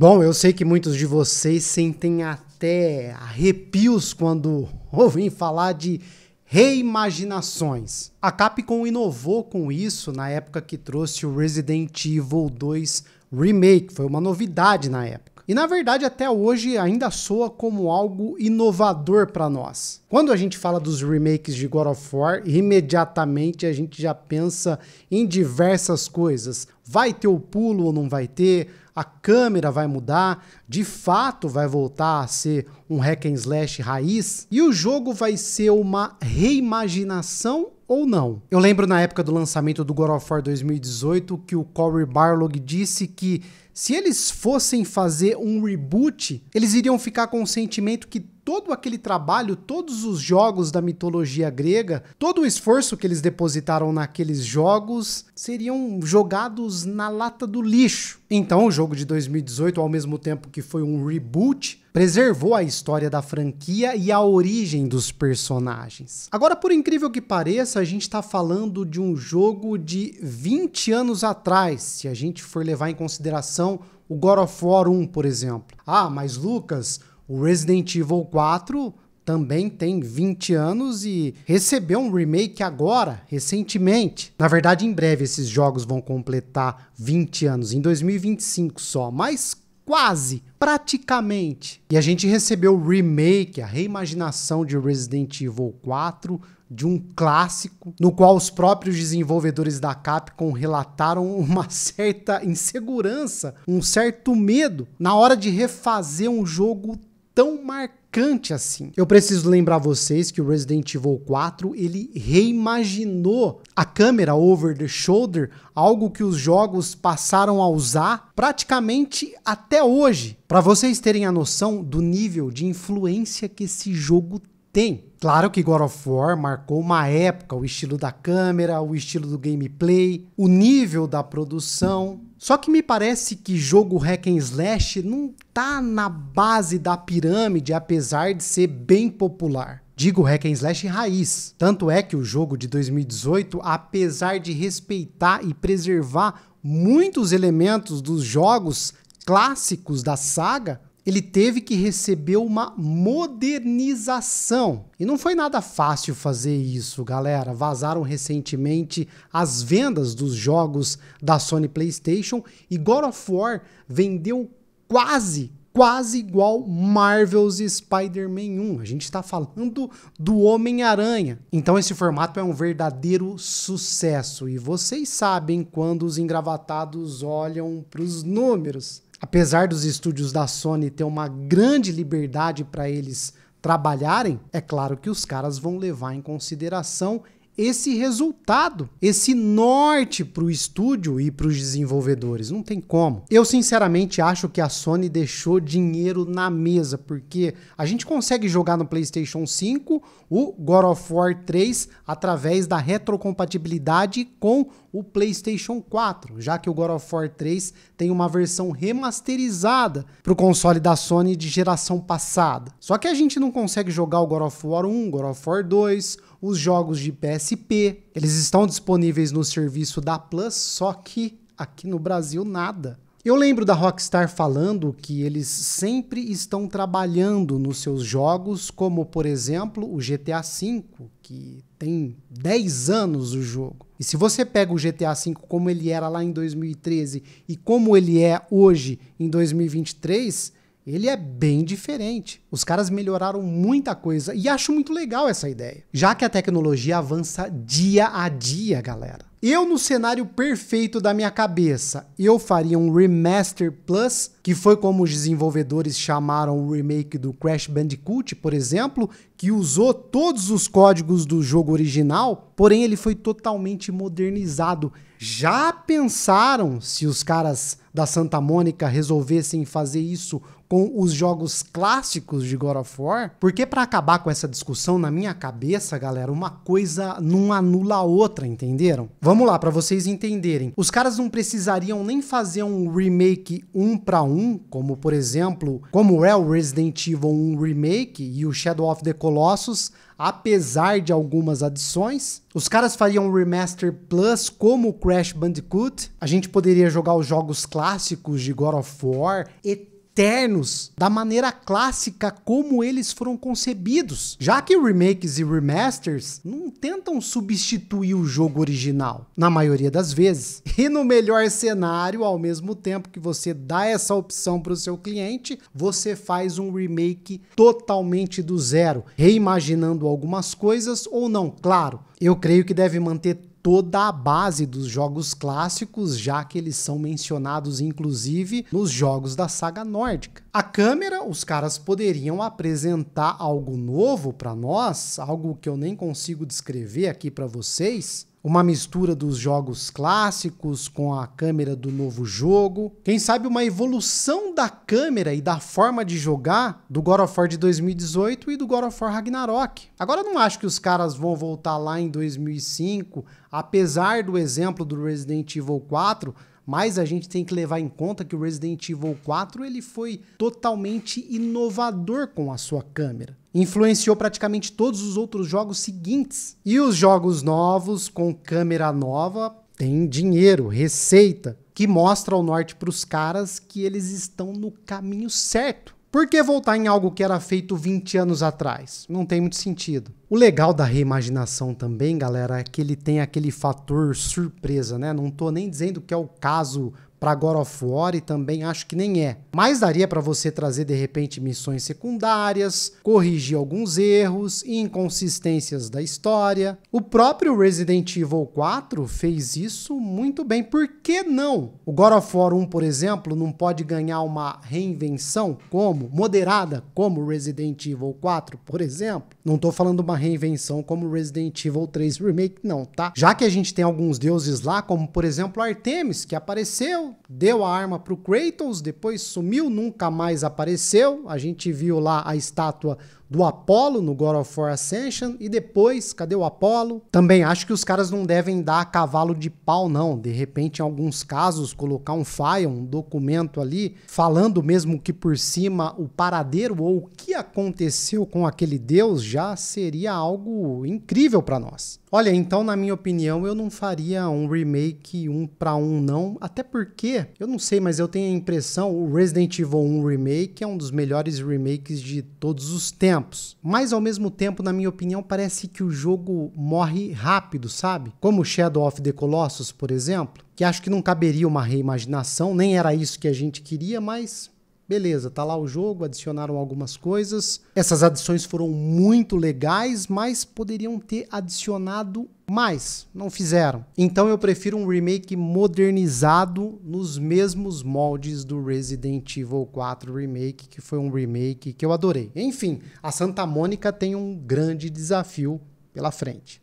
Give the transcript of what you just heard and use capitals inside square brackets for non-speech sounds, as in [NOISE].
Bom, eu sei que muitos de vocês sentem até arrepios quando [LAUGHS] ouvem falar de reimaginações. A Capcom inovou com isso na época que trouxe o Resident Evil 2 Remake, foi uma novidade na época e na verdade até hoje ainda soa como algo inovador para nós. Quando a gente fala dos remakes de God of War, imediatamente a gente já pensa em diversas coisas. Vai ter o pulo ou não vai ter? A câmera vai mudar? De fato vai voltar a ser um hack and slash raiz? E o jogo vai ser uma reimaginação ou não. Eu lembro na época do lançamento do God of War 2018 que o Corey Barlog disse que se eles fossem fazer um reboot, eles iriam ficar com o sentimento que todo aquele trabalho, todos os jogos da mitologia grega, todo o esforço que eles depositaram naqueles jogos seriam jogados na lata do lixo. Então, o jogo de 2018, ao mesmo tempo que foi um reboot, preservou a história da franquia e a origem dos personagens. Agora, por incrível que pareça, a gente está falando de um jogo de 20 anos atrás, se a gente for levar em consideração o God of War 1, por exemplo. Ah, mas Lucas, o Resident Evil 4 também tem 20 anos e recebeu um remake agora, recentemente. Na verdade, em breve esses jogos vão completar 20 anos, em 2025 só, mas quase, praticamente. E a gente recebeu o remake, a reimaginação de Resident Evil 4 de um clássico, no qual os próprios desenvolvedores da Capcom relataram [LAUGHS] uma certa insegurança, um certo medo na hora de refazer um jogo tão marcante assim. Eu preciso lembrar vocês que o Resident Evil 4 ele reimaginou a câmera over the shoulder, algo que os jogos passaram a usar praticamente até hoje. Para vocês terem a noção do nível de influência que esse jogo tem. Claro que God of War marcou uma época, o estilo da câmera, o estilo do gameplay, o nível da produção. Só que me parece que jogo hack and slash não tá na base da pirâmide, apesar de ser bem popular. Digo hack and slash raiz. Tanto é que o jogo de 2018, apesar de respeitar e preservar muitos elementos dos jogos clássicos da saga, ele teve que receber uma modernização. E não foi nada fácil fazer isso, galera. Vazaram recentemente as vendas dos jogos da Sony PlayStation e God of War vendeu quase quase igual Marvel's Spider-Man 1. A gente está falando do Homem-Aranha. Então esse formato é um verdadeiro sucesso e vocês sabem quando os engravatados olham para os números apesar dos estúdios da Sony ter uma grande liberdade para eles trabalharem, é claro que os caras vão levar em consideração esse resultado, esse norte para o estúdio e para os desenvolvedores. Não tem como. Eu sinceramente acho que a Sony deixou dinheiro na mesa, porque a gente consegue jogar no PlayStation 5 o God of War 3 através da retrocompatibilidade com o PlayStation 4, já que o God of War 3 tem uma versão remasterizada para o console da Sony de geração passada. Só que a gente não consegue jogar o God of War 1, God of War 2 os jogos de PSP. Eles estão disponíveis no serviço da Plus, só que aqui no Brasil nada. Eu lembro da Rockstar falando que eles sempre estão trabalhando nos seus jogos, como por exemplo o GTA V, que tem 10 anos o jogo. E se você pega o GTA V como ele era lá em 2013 e como ele é hoje em 2023, ele é bem diferente. Os caras melhoraram muita coisa e acho muito legal essa ideia, já que a tecnologia avança dia a dia, galera. Eu, no cenário perfeito da minha cabeça, eu faria um Remaster Plus, que foi como os desenvolvedores chamaram o remake do Crash Bandicoot, por exemplo, que usou todos os códigos do jogo original, porém ele foi totalmente modernizado. Já pensaram se os caras da Santa Mônica resolvessem fazer isso com os jogos clássicos de God of War? Porque para acabar com essa discussão na minha cabeça, galera, uma coisa não anula a outra, entenderam? Vamos Vamos lá, para vocês entenderem. Os caras não precisariam nem fazer um remake um para um, como por exemplo, como é o Resident Evil 1 Remake e o Shadow of the Colossus, apesar de algumas adições. Os caras fariam um remaster plus como o Crash Bandicoot. A gente poderia jogar os jogos clássicos de God of War, ternos da maneira clássica como eles foram concebidos, já que remakes e remasters não tentam substituir o jogo original, na maioria das vezes. [LAUGHS] E no melhor cenário, ao mesmo tempo que você dá essa opção para o seu cliente, você faz um remake totalmente do zero, reimaginando algumas coisas ou não, claro. Eu creio que deve manter toda a base dos jogos clássicos, já que eles são mencionados inclusive nos jogos da saga nórdica. A câmera, os caras poderiam apresentar algo novo para nós, algo que eu nem consigo descrever aqui para vocês, uma mistura dos jogos clássicos com a câmera do novo jogo, quem sabe uma evolução da câmera e da forma de jogar do God of War de 2018 e do God of War Ragnarok. Agora não acho que os caras vão voltar lá em 2005, apesar do exemplo do Resident Evil 4 mas a gente tem que levar em conta que o Resident Evil 4 ele foi totalmente inovador com a sua câmera. Influenciou praticamente todos os outros jogos seguintes. E os jogos novos com câmera nova têm dinheiro, receita, que mostra ao norte para os caras que eles estão no caminho certo. Por que voltar em algo que era feito 20 anos atrás? Não tem muito sentido. O legal da reimaginação também, galera, é que ele tem aquele fator surpresa, né? Não tô nem dizendo que é o caso para God of War e também acho que nem é. Mas daria para você trazer de repente missões secundárias, corrigir alguns erros e inconsistências da história. O próprio Resident Evil 4 fez isso muito bem. Por que não? O God of War 1, por exemplo, não pode ganhar uma reinvenção como moderada, como Resident Evil 4, por exemplo. Não tô falando uma reinvenção como Resident Evil 3 Remake, não, tá? Já que a gente tem alguns deuses lá, como por exemplo Artemis, que apareceu deu a arma para o Kratos, depois sumiu, nunca mais apareceu. A gente viu lá a estátua do Apollo no God of War Ascension e depois, cadê o Apollo? Também acho que os caras não devem dar cavalo de pau não, de repente em alguns casos colocar um file, um documento ali falando mesmo que por cima o paradeiro ou o que aconteceu com aquele deus já seria algo incrível para nós. Olha, então na minha opinião eu não faria um remake um para um não, até porque eu não sei, mas eu tenho a impressão o Resident Evil 1 Remake é um dos melhores remakes de todos os tempos tempos, mas ao mesmo tempo, na minha opinião, parece que o jogo morre rápido, sabe? Como Shadow of the Colossus, por exemplo, que acho que não caberia uma reimaginação, nem era isso que a gente queria, mas Beleza, tá lá o jogo, adicionaram algumas coisas. Essas adições foram muito legais, mas poderiam ter adicionado mais, não fizeram. Então eu prefiro um remake modernizado nos mesmos moldes do Resident Evil 4 Remake, que foi um remake que eu adorei. Enfim, a Santa Mônica tem um grande desafio pela frente.